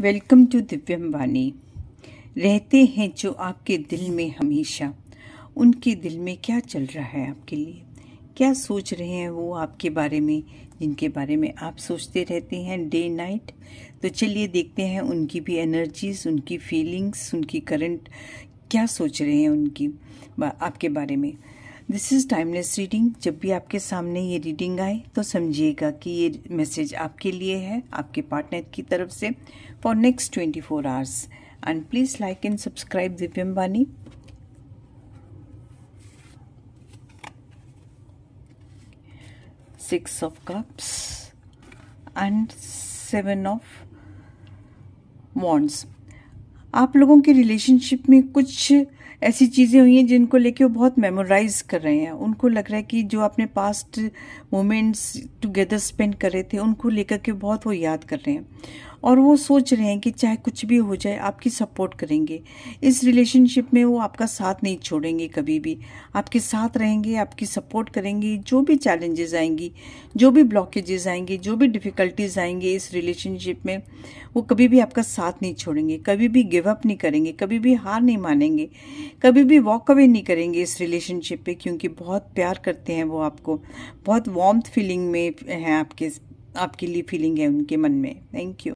welcome to दिव्यम वाणी रहते हैं जो आपके दिल में हमेशा उनके दिल में क्या चल रहा है आपके लिए क्या सोच रहे हैं वो आपके बारे में जिनके बारे में आप सोचते रहते हैं डे नाइट तो चलिए देखते हैं उनकी भी एनर्जीज उनकी फीलिंग्स उनकी करंट क्या सोच रहे हैं उनकी आपके बारे में दिस इज़ टाइमलेस रीडिंग जब भी आपके सामने ये रीडिंग आए तो समझिएगा कि ये मैसेज आपके लिए है आपके पार्टनर की तरफ से for next twenty four hours and please like and subscribe Divyam Vani six of cups and seven of wands आप लोगों के रिलेशनशिप में कुछ ऐसी चीज़ें हुई हैं जिनको लेके वो बहुत मेमोराइज कर रहे हैं उनको लग रहा है कि जो आपने पास्ट मोमेंट्स टुगेदर स्पेंड कर रहे थे उनको लेकर के बहुत वो याद कर रहे हैं और वो सोच रहे हैं कि चाहे कुछ भी हो जाए आपकी सपोर्ट करेंगे इस रिलेशनशिप में वो आपका साथ नहीं छोड़ेंगे कभी भी आपके साथ रहेंगे आपकी सपोर्ट करेंगे जो भी चैलेंजेस आएंगी जो भी ब्लॉकेजेस आएंगे जो भी डिफ़िकल्टीज आएंगे इस रिलेशनशिप में वो कभी भी आपका साथ नहीं छोड़ेंगे कभी भी गिव गिव अप नहीं करेंगे कभी भी हार नहीं मानेंगे कभी भी वॉक अवे नहीं करेंगे इस रिलेशनशिप पे क्योंकि बहुत प्यार करते हैं वो आपको बहुत वार्म फीलिंग में है आपके आपके लिए फीलिंग है उनके मन में थैंक यू